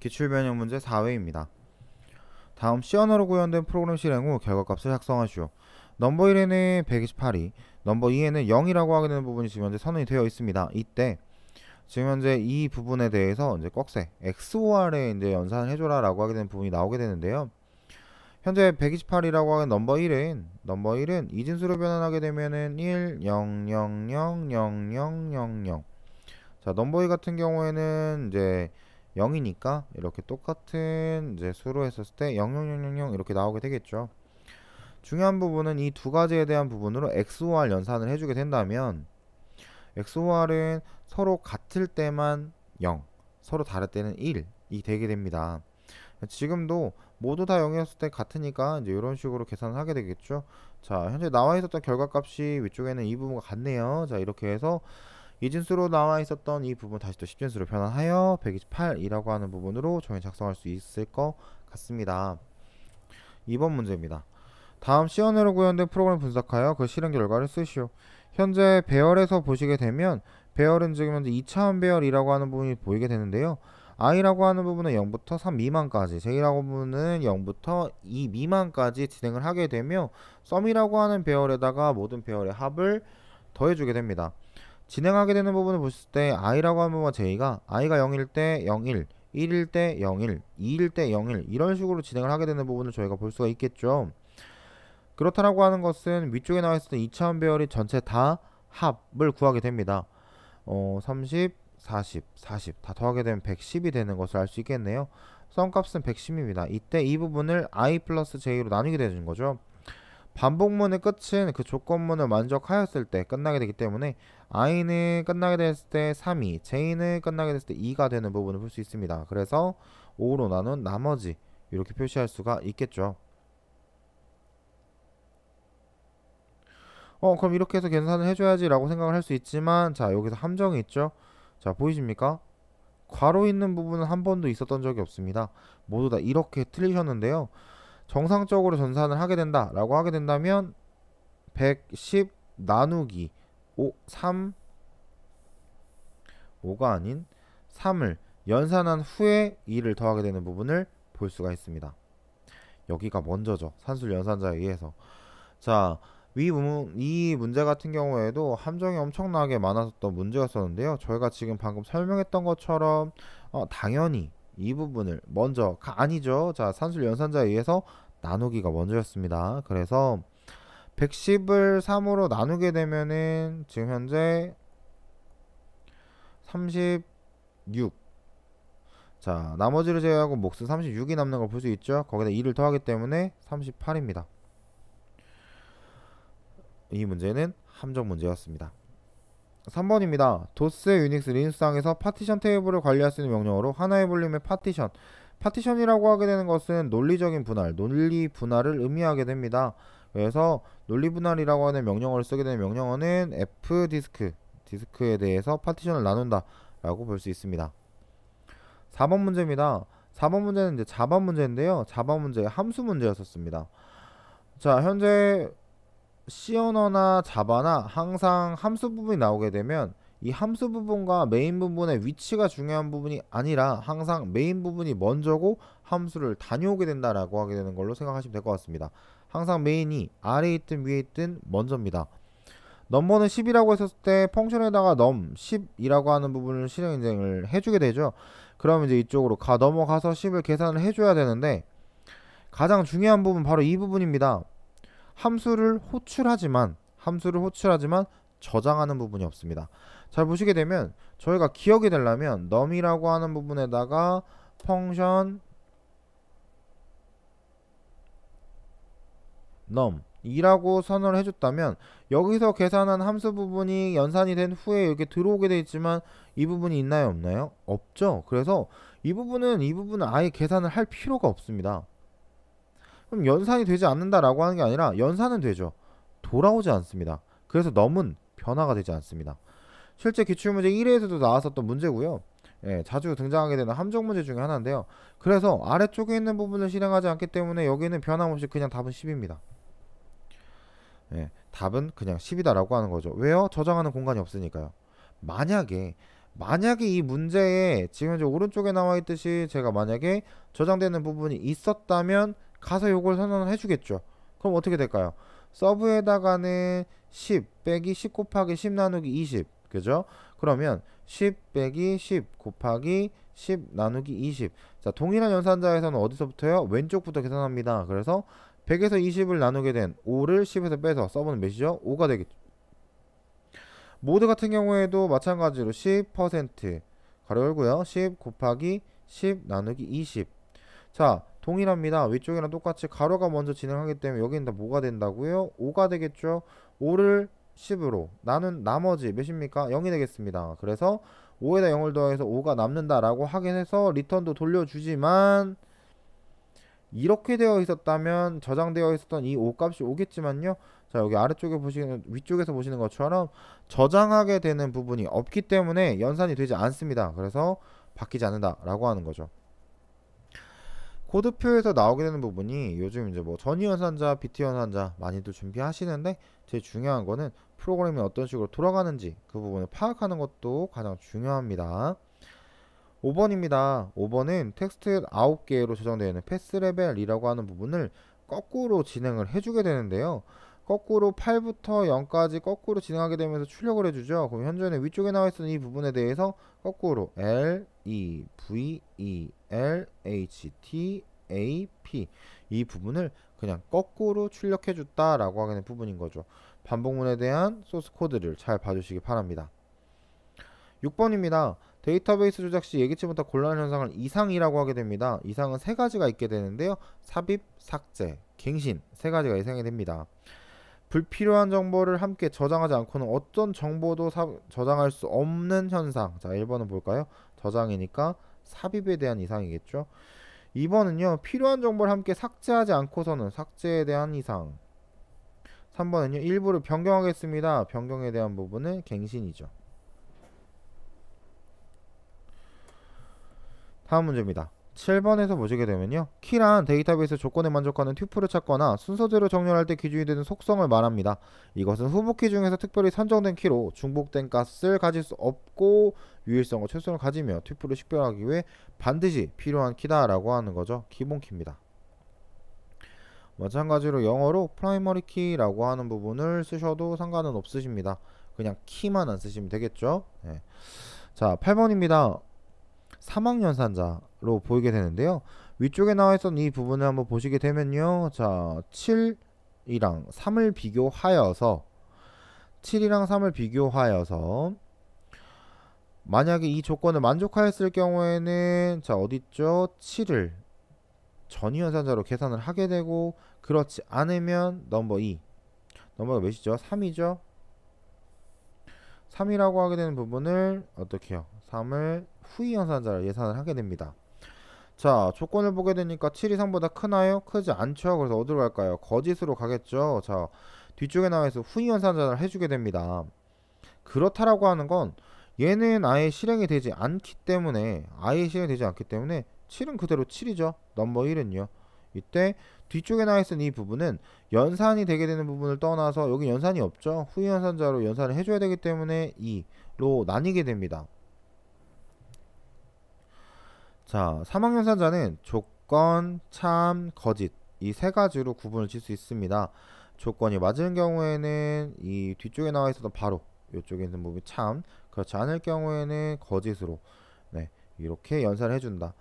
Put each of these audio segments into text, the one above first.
기출변형 문제 4회입니다. 다음 시 언어로 구현된 프로그램 실행 후 결과값을 작성하시오. 넘버 1에는 128이, 넘버 2에는 0이라고 하게 되는 부분이 지금 현재 선언이 되어 있습니다. 이때 지금 현재 이 부분에 대해서 이제 꺽쇠 XOR에 이제 연산을 해줘라라고 하게 되는 부분이 나오게 되는데요. 현재 128이라고 하는 넘버 1은 넘버 1은 이진수로 변환하게 되면은 1 0 0 0 0 0 0 0 자, 넘버 2 같은 경우에는 이제 0이니까 이렇게 똑같은 이제 수로 했었을 때0 0 0 0 이렇게 나오게 되겠죠. 중요한 부분은 이 두 가지에 대한 부분으로 XOR 연산을 해주게 된다면 XOR은 서로 같을 때만 0, 서로 다를 때는 1이 되게 됩니다. 지금도 모두 다 0이었을 때 같으니까 이제 이런 식으로 계산을 하게 되겠죠. 자, 현재 나와 있었던 결과값이 위쪽에는 이 부분과 같네요. 자, 이렇게 해서 이진수로 나와 있었던 이 부분 다시 또 십진수로 변환하여 128이라고 하는 부분으로 정의 작성할 수 있을 것 같습니다. 2번 문제입니다. 다음 시연으로 구현된 프로그램 분석하여 그 실행 결과를 쓰시오. 현재 배열에서 보시게 되면 배열은 지금 현재 2차원 배열이라고 하는 부분이 보이게 되는데요. i라고 하는 부분은 0부터 3 미만까지, j라고 하는 부분은 0부터 2 미만까지 진행을 하게 되며 썸이라고 하는 배열에다가 모든 배열의 합을 더해주게 됩니다. 진행하게 되는 부분을 보실 때 i라고 하면 j가 i가 0일 때 01, 1일 때 01, 2일 때01 이런 식으로 진행을 하게 되는 부분을 저희가 볼 수가 있겠죠. 그렇다라고 하는 것은 위쪽에 나와 있었던 2차원 배열이 전체 다 합을 구하게 됩니다. 어, 30, 40, 40 다 더하게 되면 110이 되는 것을 알 수 있겠네요. 썸값은 110입니다. 이때 이 부분을 i 플러스 j로 나누게 되는 거죠. 반복문의 끝은 그 조건문을 만족하였을 때 끝나게 되기 때문에 i는 끝나게 됐을 때 3이, j는 끝나게 됐을 때 2가 되는 부분을 볼 수 있습니다. 그래서 5로 나눈 나머지 이렇게 표시할 수가 있겠죠. 어 그럼 이렇게 해서 계산을 해줘야지 라고 생각을 할 수 있지만 자 여기서 함정이 있죠 자 보이십니까 괄호 있는 부분은 한 번도 있었던 적이 없습니다 모두 다 이렇게 틀리셨는데요 정상적으로 전산을 하게 된다 라고 하게 된다면 110 나누기 5, 3, 5가 아닌 3을 연산한 후에 2를 더하게 되는 부분을 볼 수가 있습니다. 여기가 먼저죠. 산술 연산자에 의해서. 자, 위, 문, 이 문제 같은 경우에도 함정이 엄청나게 많았던 문제였었는데요. 저희가 지금 방금 설명했던 것처럼 어, 당연히 이 부분을 먼저 가, 아니죠. 자, 산술 연산자에 의해서 나누기가 먼저였습니다. 그래서 110을 3으로 나누게 되면은 지금 현재 36 자, 나머지를 제외하고 목수 36이 남는 걸 볼 수 있죠. 거기다 2를 더하기 때문에 38입니다. 이 문제는 함정 문제였습니다. 3번입니다. 도스 의 유닉스 리눅스상에서 파티션 테이블을 관리할 수 있는 명령으로 하나의 볼륨의 파티션 파티션이라고 하게 되는 것은 논리적인 분할, 논리 분할을 의미하게 됩니다. 그래서 논리 분할이라고 하는 명령어를 쓰게 되는 명령어는 f 디스크 디스크에 대해서 파티션을 나눈다 라고 볼 수 있습니다 4번 문제입니다 4번 문제는 이제 자번 문제인데요 자번 문제 함수 문제였었습니다 자 현재 C 언어나 자바나 항상 함수 부분이 나오게 되면 이 함수 부분과 메인 부분의 위치가 중요한 부분이 아니라 항상 메인 부분이 먼저고 함수를 다녀오게 된다라고 하게 되는 걸로 생각하시면 될 것 같습니다. 항상 메인이 아래에 있든 위에 있든 먼저입니다. 넘버는 10이라고 했었을 때 펑션에다가 넘 10이라고 하는 부분을 실행 인증을 해주게 되죠. 그러면 이제 이쪽으로 가 넘어가서 10을 계산을 해줘야 되는데 가장 중요한 부분 바로 이 부분입니다. 함수를 호출하지만 함수를 호출하지만 저장하는 부분이 없습니다. 잘 보시게 되면 저희가 기억이 되려면 넘이라고 하는 부분에다가 펑션 넘 이라고 선언을 해줬다면 여기서 계산한 함수 부분이 연산이 된 후에 여기 들어오게 돼 있지만 이 부분이 있나요 없나요? 없죠. 그래서 이 부분은 이 부분은 아예 계산을 할 필요가 없습니다. 그럼 연산이 되지 않는다라고 하는 게 아니라 연산은 되죠. 돌아오지 않습니다. 그래서 넘은 변화가 되지 않습니다. 실제 기출문제 1회에서도 나왔었던 문제고요. 예, 자주 등장하게 되는 함정 문제 중에 하나인데요. 그래서 아래쪽에 있는 부분을 실행하지 않기 때문에 여기는 변함없이 그냥 답은 10입니다. 예, 답은 그냥 10이다라고 하는 거죠. 왜요? 저장하는 공간이 없으니까요. 만약에 만약에 이 문제에 지금 이제 오른쪽에 나와 있듯이 제가 만약에 저장되는 부분이 있었다면 가서 요걸 선언을 해주겠죠. 그럼 어떻게 될까요? 서브에다가는 10 빼기 10 곱하기 10 나누기 20 그죠? 그러면 10 빼기 10 곱하기 10 나누기 20자 동일한 연산자에서는 어디서부터요? 왼쪽부터 계산합니다. 그래서 100에서 20을 나누게 된 5를 10에서 빼서 써보는 몇이죠? 5가 되겠죠. 모드 같은 경우에도 마찬가지로 10%가려 열고요. 10 곱하기 10 나누기 20. 자, 동일합니다. 위쪽이랑 똑같이 가로가 먼저 진행하기 때문에 여기는 다 뭐가 된다고요? 5가 되겠죠. 5를 10으로 나는 나머지 몇입니까? 0이 되겠습니다. 그래서 5에다 0을 더해서 5가 남는다라고 확인 해서 리턴도 돌려주지만 이렇게 되어 있었다면 저장되어 있었던 이 O 값이 오겠지만요. 자 여기 아래쪽에 보시는 위쪽에서 보시는 것처럼 저장하게 되는 부분이 없기 때문에 연산이 되지 않습니다. 그래서 바뀌지 않는다라고 하는 거죠. 코드표에서 나오게 되는 부분이 요즘 이제 뭐 전위연산자, 비트연산자 많이들 준비하시는데 제일 중요한 거는 프로그램이 어떤 식으로 돌아가는지 그 부분을 파악하는 것도 가장 중요합니다. 5번입니다. 5번은 텍스트 9개로 저장되어 있는 패스 레벨이라고 하는 부분을 거꾸로 진행을 해주게 되는데요. 거꾸로 8부터 0까지 거꾸로 진행하게 되면서 출력을 해주죠. 그럼 현재 위쪽에 나와 있는 이 부분에 대해서 거꾸로 L, E, V, E, L, H, T, A, P 이 부분을 그냥 거꾸로 출력해줬다라고 하는 부분인 거죠. 반복문에 대한 소스 코드를 잘 봐주시기 바랍니다. 6번입니다. 데이터베이스 조작 시 예기치 부터 곤란 현상을 이상이라고 하게 됩니다. 이상은 세 가지가 있게 되는데요. 삽입, 삭제, 갱신 세 가지가 이상이 됩니다. 불필요한 정보를 함께 저장하지 않고는 어떤 정보도 사, 저장할 수 없는 현상. 자, 1번은 볼까요? 저장이니까 삽입에 대한 이상이겠죠. 2번은요. 필요한 정보를 함께 삭제하지 않고서는 삭제에 대한 이상. 3번은요. 일부를 변경하겠습니다. 변경에 대한 부분은 갱신이죠. 다음 문제입니다. 7번에서 보시게 되면요. 키란 데이터베이스 조건에 만족하는 튜플을 찾거나 순서대로 정렬할 때 기준이 되는 속성을 말합니다. 이것은 후보키 중에서 특별히 산정된 키로 중복된 값을 가질 수 없고 유일성과 최소를 가지며 튜플을 식별하기 위해 반드시 필요한 키다라고 하는 거죠. 기본 키입니다. 마찬가지로 영어로 프라이머리 키라고 하는 부분을 쓰셔도 상관은 없으십니다. 그냥 키만 안 쓰시면 되겠죠. 네. 자, 8번입니다. 사망연산자로 보이게 되는데요. 위쪽에 나와있던 이 부분을 한번 보시게 되면요. 자, 7이랑 3을 비교하여서 7이랑 3을 비교하여서 만약에 이 조건을 만족하였을 경우에는 자 어딨죠? 7을 전위연산자로 계산을 하게 되고 그렇지 않으면 넘버 2 넘버가 몇이죠? 3이죠? 3이라고 하게 되는 부분을 어떻게 해요? 3을 후위 연산자를 예산을 하게 됩니다. 자 조건을 보게 되니까 7 이상보다 크나요? 크지 않죠. 그래서 어디로 갈까요? 거짓으로 가겠죠. 자 뒤쪽에 나와서 후위 연산자를 해주게 됩니다. 그렇다라고 하는 건 얘는 아예 실행이 되지 않기 때문에 아예 실행이 되지 않기 때문에 7은 그대로 7이죠. 넘버 1은요. 이때 뒤쪽에 나와 있는 이 부분은 연산이 되게 되는 부분을 떠나서 여기 연산이 없죠. 후위 연산자로 연산을 해줘야 되기 때문에 2로 나뉘게 됩니다. 자, 사망연산자는 조건, 참, 거짓 이 세 가지로 구분을 질수 있습니다. 조건이 맞은 경우에는 이 뒤쪽에 나와 있어도 바로 이쪽에 있는 부분이 참 그렇지 않을 경우에는 거짓으로 네, 이렇게 연산을 해준다.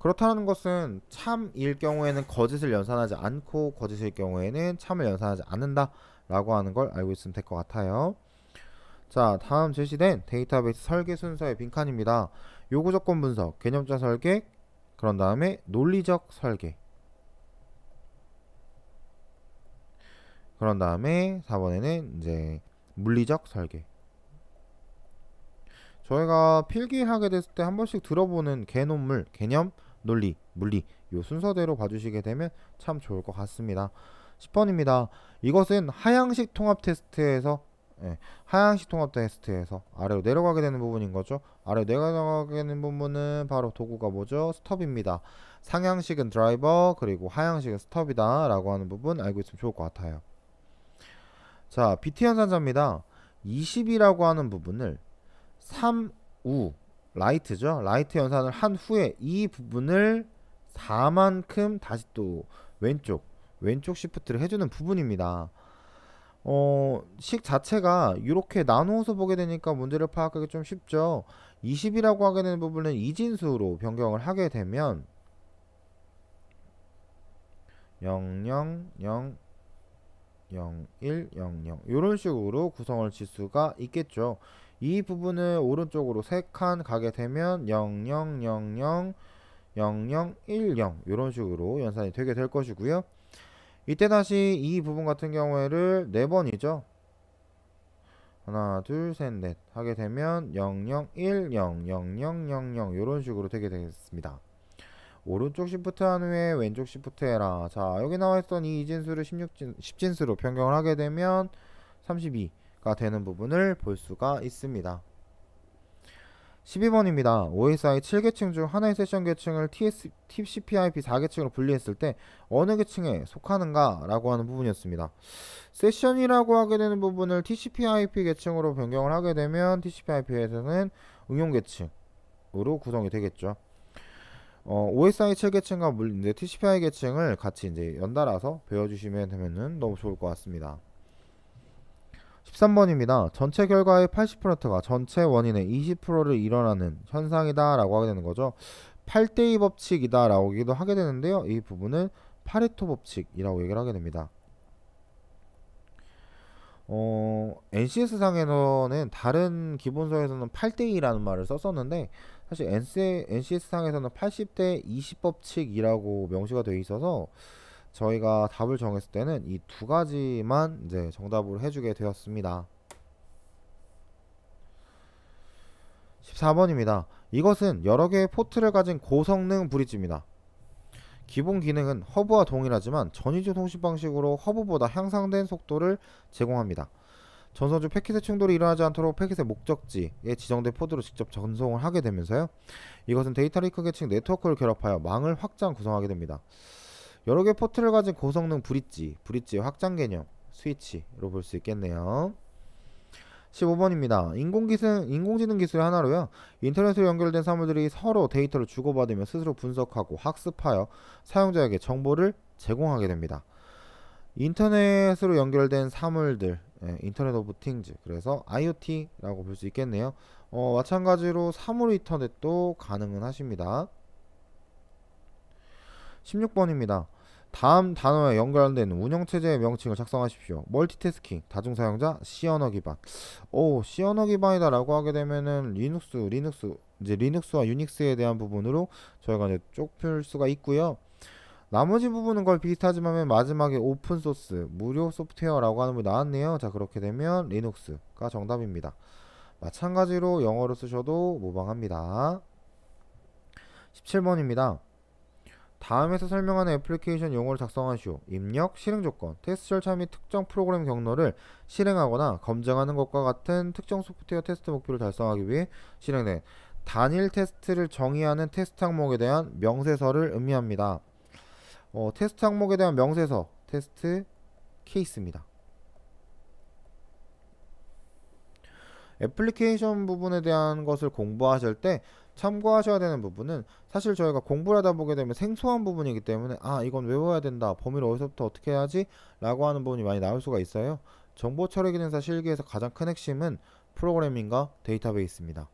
그렇다는 것은 참일 경우에는 거짓을 연산하지 않고 거짓일 경우에는 참을 연산하지 않는다 라고 하는 걸 알고 있으면 될 것 같아요. 자 다음 제시된 데이터베이스 설계 순서의 빈칸입니다. 요구 조건 분석, 개념자 설계, 그런 다음에 논리적 설계. 그런 다음에 4번에는 이제 물리적 설계. 저희가 필기하게 됐을 때 한 번씩 들어보는 개논물, 개념, 논리, 물리 요 순서대로 봐주시게 되면 참 좋을 것 같습니다. 10번입니다. 이것은 하향식 통합 테스트에서 예, 하향식 통합 테스트에서 아래로 내려가게 되는 부분인 거죠. 아래로 내려가게 되는 부분은 바로 도구가 뭐죠? 스톱입니다. 상향식은 드라이버, 그리고 하향식은 스톱이다 라고 하는 부분 알고 있으면 좋을 것 같아요. 자, 비트 연산자입니다. 20이라고 하는 부분을 3, 우, 라이트죠. 라이트 연산을 한 후에 이 부분을 4만큼 다시 또 왼쪽, 왼쪽 시프트를 해주는 부분입니다. 어, 식 자체가 이렇게 나누어서 보게 되니까 문제를 파악하기 좀 쉽죠. 20이라고 하게 되는 부분은 이진수로 변경을 하게 되면 0000 1 0 0 이런 식으로 구성을 칠수가 있겠죠. 이 부분을 오른쪽으로 3칸 가게 되면 0000 0010 이런 식으로 연산이 되게 될 것이고요. 이때 다시 이 부분 같은 경우에를 4번이죠. 하나 둘셋넷 하게 되면 00100000 이런 식으로 되게 되겠습니다. 오른쪽 시프트 한 후에 왼쪽 시프트 해라. 자 여기 나와있던 이 이진수를 16진, 10진수로 변경을 하게 되면 32가 되는 부분을 볼 수가 있습니다. 12번입니다. OSI 7계층 중 하나의 세션 계층을 TS, TCPIP 4계층으로 분리했을 때 어느 계층에 속하는가 라고 하는 부분이었습니다. 세션이라고 하게 되는 부분을 TCPIP 계층으로 변경을 하게 되면 TCPIP에서는 응용 계층으로 구성이 되겠죠. 어, OSI 7계층과 TCPI 계층을 같이 이제 연달아서 배워주시면 되면 너무 좋을 것 같습니다. 13번입니다. 전체 결과의 80%가 전체 원인의 20%를 일어나는 현상이다 라고 하게 되는 거죠. 8대2 법칙이다 라고기도 하 하게 되는데요. 이 부분은 파레토 법칙이라고 얘기를 하게 됩니다. 어, NCS상에서는 다른 기본서에서는 8대2라는 말을 썼었는데 사실 NCS상에서는 80대 20 법칙이라고 명시가 되어 있어서 저희가 답을 정했을 때는 이 두 가지만 이제 정답으로 해주게 되었습니다. 14번입니다. 이것은 여러 개의 포트를 가진 고성능 브릿지입니다. 기본 기능은 허브와 동일하지만 전위주 통신 방식으로 허브보다 향상된 속도를 제공합니다. 전선주 패킷의 충돌이 일어나지 않도록 패킷의 목적지에 지정된 포드로 직접 전송을 하게 되면서요. 이것은 데이터 리크 계층 네트워크를 결합하여 망을 확장 구성하게 됩니다. 여러 개 포트를 가진 고성능 브릿지, 브릿지 확장 개념, 스위치로 볼 수 있겠네요. 15번입니다. 인공기능, 인공지능 기술의 하나로요. 인터넷으로 연결된 사물들이 서로 데이터를 주고받으며 스스로 분석하고 학습하여 사용자에게 정보를 제공하게 됩니다. 인터넷으로 연결된 사물들, 예, 인터넷 오브 팅즈, 그래서 IoT라고 볼 수 있겠네요. 어, 마찬가지로 사물 인터넷도 가능은 하십니다. 16번입니다. 다음 단어에 연관된 운영체제의 명칭을 작성하십시오. 멀티태스킹, 다중사용자, 시어너 기반. 오, 시어너 기반이다 라고 하게 되면은 리눅스, 리눅스, 이제 리눅스와 유닉스에 대한 부분으로 저희가 이제 쪽필 수가 있고요. 나머지 부분은 거의 비슷하지만 마지막에 오픈소스, 무료 소프트웨어라고 하는 게 나왔네요. 자, 그렇게 되면 리눅스가 정답입니다. 마찬가지로 영어로 쓰셔도 무방합니다. 17번입니다. 다음에서 설명하는 애플리케이션 용어를 작성하시오. 입력, 실행 조건, 테스트 절차 및 특정 프로그램 경로를 실행하거나 검증하는 것과 같은 특정 소프트웨어 테스트 목표를 달성하기 위해 실행된 단일 테스트를 정의하는 테스트 항목에 대한 명세서를 의미합니다. 어, 테스트 항목에 대한 명세서, 테스트 케이스입니다. 애플리케이션 부분에 대한 것을 공부하실 때 참고하셔야 되는 부분은 사실 저희가 공부를 하다 보게 되면 생소한 부분이기 때문에 아 이건 외워야 된다 범위를 어디서부터 어떻게 해야지 라고 하는 부분이 많이 나올 수가 있어요 정보 처리 기능사 실기에서 가장 큰 핵심은 프로그래밍과 데이터베이스입니다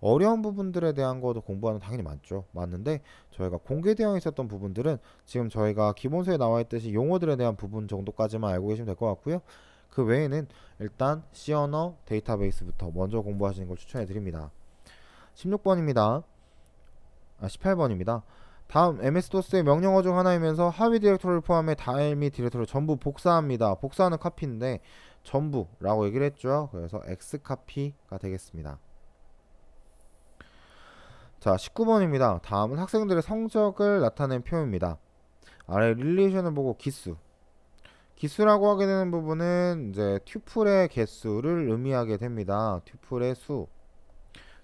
어려운 부분들에 대한 것도 공부하는 당연히 많죠. 맞는데 저희가 공개되어 있었던 부분들은 지금 저희가 기본서에 나와 있듯이 용어들에 대한 부분 정도까지만 알고 계시면 될 것 같고요. 그 외에는 일단 C 언어 데이터베이스부터 먼저 공부하시는 걸 추천해 드립니다. 16번입니다. 아, 18번입니다. 다음 MS도스의 명령어 중 하나이면서 하위 디렉터리를 포함해 다일미디렉터리를 전부 복사합니다. 복사하는 카피인데 전부라고 얘기를 했죠. 그래서 x카피가 되겠습니다. 자 19번입니다. 다음은 학생들의 성적을 나타낸 표입니다. 아래 릴레이션을 보고 기수 기수라고 하게 되는 부분은 이제 튜플의 개수를 의미하게 됩니다. 튜플의 수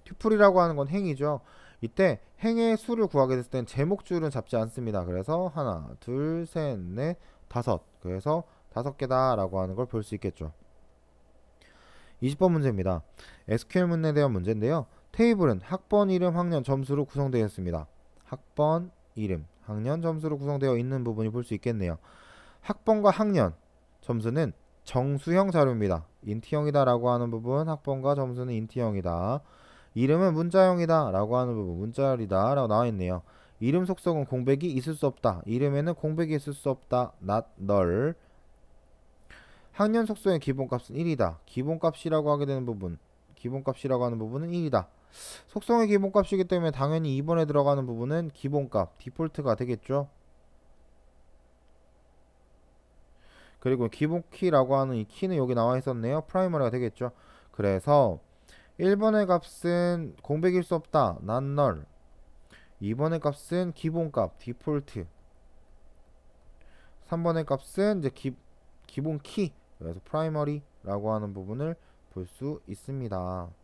튜플이라고 하는 건 행이죠. 이때 행의 수를 구하게 됐을 땐 제목줄은 잡지 않습니다. 그래서 하나, 둘, 셋, 넷, 다섯. 그래서 다섯 개다라고 하는 걸 볼 수 있겠죠. 20번 문제입니다. SQL 문에 대한 문제인데요. 테이블은 학번 이름, 학년, 점수로 구성되어 있습니다. 학번, 이름, 학년, 점수로 구성되어 있는 부분이 볼 수 있겠네요. 학번과 학년, 점수는 정수형 자료입니다. 인티형이다라고 하는 부분, 학번과 점수는 인티형이다. 이름은 문자형이다 라고 하는 부분 문자열이다 라고 나와있네요. 이름 속성은 공백이 있을 수 없다. 이름에는 공백이 있을 수 없다. n 널 학년 속성의 기본값은 1이다. 기본값이라고 하게 되는 부분 기본값이라고 하는 부분은 1이다. 속성의 기본값이기 때문에 당연히 2번에 들어가는 부분은 기본값, 디폴트가 되겠죠. 그리고 기본키라고 하는 이 키는 여기 나와 있었네요. 프라이머리가 되겠죠. 그래서 1번의 값은 공백일 수 없다. 난 널. 2번의 값은 기본값, 디폴트. 3번의 값은 이제 기, 기본 키, 그래서 프라이머리라고 하는 부분을 볼 수 있습니다.